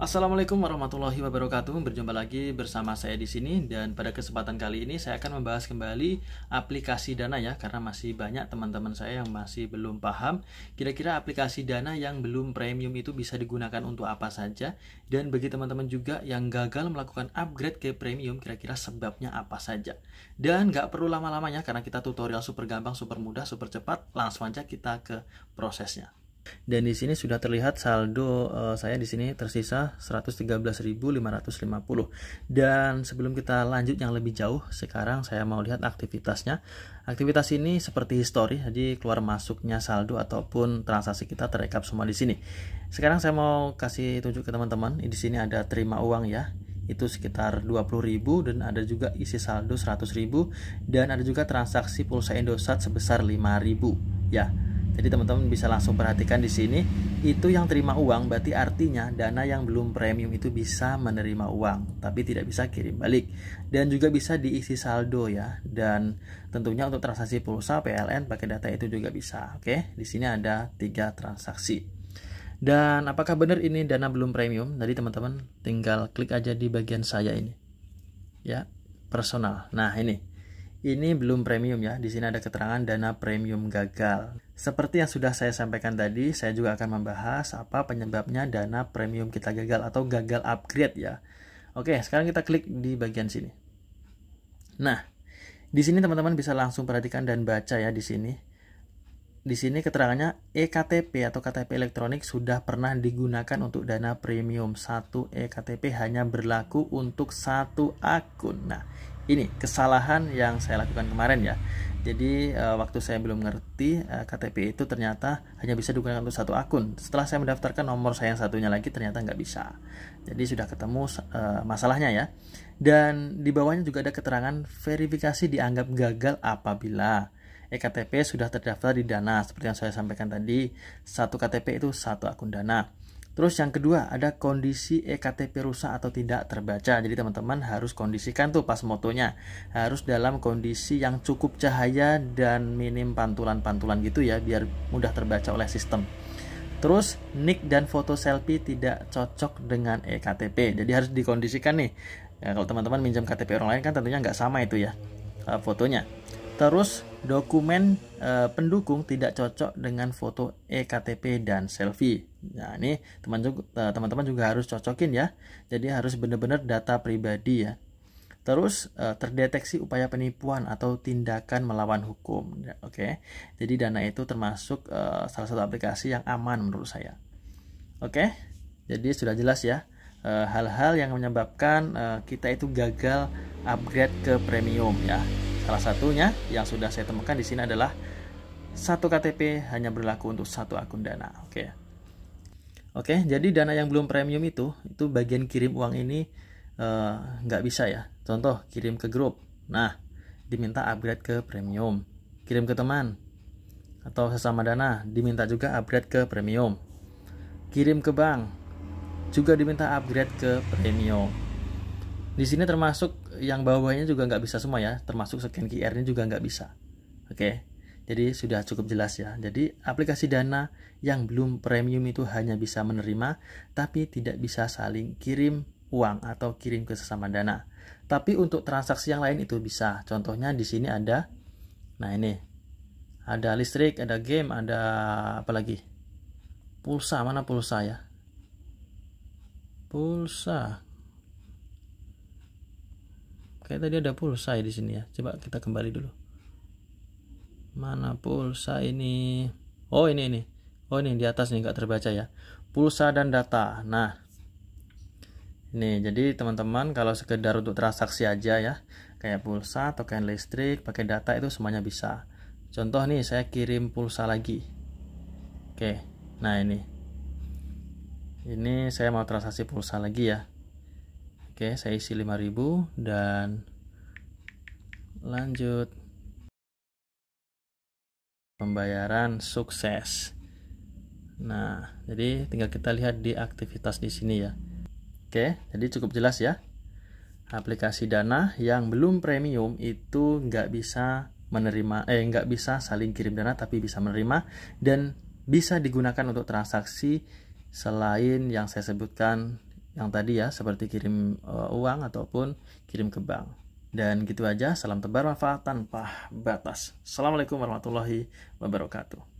Assalamualaikum warahmatullahi wabarakatuh. Berjumpa lagi bersama saya di sini dan pada kesempatan kali ini saya akan membahas kembali aplikasi Dana ya karena masih banyak teman-teman saya yang masih belum paham kira-kira aplikasi Dana yang belum premium itu bisa digunakan untuk apa saja dan bagi teman-teman juga yang gagal melakukan upgrade ke premium kira-kira sebabnya apa saja. Dan nggak perlu lama-lamanya karena kita tutorial super gampang, super mudah, super cepat, langsung aja kita ke prosesnya. Dan di sini sudah terlihat saldo uh, saya di sini tersisa 113.550. Dan sebelum kita lanjut yang lebih jauh, sekarang saya mau lihat aktivitasnya. Aktivitas ini seperti histori, jadi keluar masuknya saldo ataupun transaksi kita terekap semua di sini. Sekarang saya mau kasih tunjuk ke teman-teman, di sini ada terima uang ya itu sekitar 20.000 dan ada juga isi saldo 100.000 dan ada juga transaksi pulsa Indosat sebesar 5.000 ya. Jadi teman-teman bisa langsung perhatikan di sini itu yang terima uang berarti artinya dana yang belum premium itu bisa menerima uang tapi tidak bisa kirim balik dan juga bisa diisi saldo ya dan tentunya untuk transaksi pulsa PLN pakai data itu juga bisa. Oke, di sini ada tiga transaksi. Dan apakah benar ini dana belum premium? Jadi teman-teman tinggal klik aja di bagian saya ini. Ya, personal. Nah, ini. Ini belum premium ya, di sini ada keterangan dana premium gagal. Seperti yang sudah saya sampaikan tadi, saya juga akan membahas apa penyebabnya dana premium kita gagal atau gagal upgrade ya. Oke, sekarang kita klik di bagian sini. Nah, di sini teman-teman bisa langsung perhatikan dan baca ya di sini. Di sini keterangannya ektp atau KTP elektronik sudah pernah digunakan untuk dana premium. Satu ektp hanya berlaku untuk satu akun. Nah, ini kesalahan yang saya lakukan kemarin ya. Jadi uh, waktu saya belum ngerti uh, eh, KTP itu ternyata hanya bisa digunakan untuk satu akun. Setelah saya mendaftarkan nomor saya yang satunya lagi ternyata nggak bisa. Jadi sudah ketemu uh, masalahnya ya. Dan di bawahnya juga ada keterangan verifikasi dianggap gagal apabila ektp sudah terdaftar di Dana seperti yang saya sampaikan tadi. Satu KTP itu satu akun Dana. Terus yang kedua ada kondisi EKTP rusak atau tidak terbaca. Jadi teman-teman harus kondisikan tuh pas motonya. Harus dalam kondisi yang cukup cahaya dan minim pantulan-pantulan gitu ya biar mudah terbaca oleh sistem. Terus nick dan foto selfie tidak cocok dengan ektp. Jadi harus dikondisikan nih. Ya, kalau teman-teman minjam KTP orang lain kan tentunya nggak sama itu ya eh, fotonya. Terus dokumen e, pendukung tidak cocok dengan foto ektp dan selfie. Nah ini eh, teman-teman juga harus cocokin ya. Jadi harus benar-benar data pribadi ya. Terus e, terdeteksi upaya penipuan atau tindakan melawan hukum. Ya, Oke, okay? jadi Dana itu termasuk e, salah satu aplikasi yang aman menurut saya. Oke, okay? jadi sudah jelas ya hal-hal yang menyebabkan e, kita itu gagal upgrade ke premium ya. Salah satunya yang sudah saya temukan di sini adalah satu KTP hanya berlaku untuk satu akun Dana. Oke. Oke, jadi Dana yang belum premium itu itu bagian kirim uang ini eh, nggak uh, bisa ya. Contoh kirim ke grup. Nah, diminta upgrade ke premium. Kirim ke teman atau sesama Dana diminta juga upgrade ke premium. Kirim ke bank juga diminta upgrade ke premium di sini termasuk yang bawahnya juga nggak bisa semua ya termasuk scan QR ini juga nggak bisa oke okay? jadi sudah cukup jelas ya jadi aplikasi dana yang belum premium itu hanya bisa menerima tapi tidak bisa saling kirim uang atau kirim ke sesama dana tapi untuk transaksi yang lain itu bisa contohnya di sini ada nah ini ada listrik ada game ada apa lagi pulsa mana pulsa ya pulsa kayak tadi ada pulsa ya di sini ya coba kita kembali dulu mana pulsa ini oh ini ini oh ini di atas nih nggak terbaca ya pulsa dan data nah ini jadi teman-teman kalau sekedar untuk transaksi aja ya kayak pulsa token listrik pakai data itu semuanya bisa contoh nih saya kirim pulsa lagi oke nah ini ini saya mau transaksi pulsa lagi ya Oke, saya isi 5000 dan lanjut. Pembayaran sukses. Nah, jadi tinggal kita lihat di aktivitas di sini ya. Oke, jadi cukup jelas ya. Aplikasi Dana yang belum premium itu nggak bisa menerima eh nggak bisa saling kirim dana tapi bisa menerima dan bisa digunakan untuk transaksi selain yang saya sebutkan yang tadi ya seperti kirim uh, uang ataupun kirim ke bank. Dan gitu aja, salam tebar manfaat tanpa batas. Assalamualaikum warahmatullahi wabarakatuh.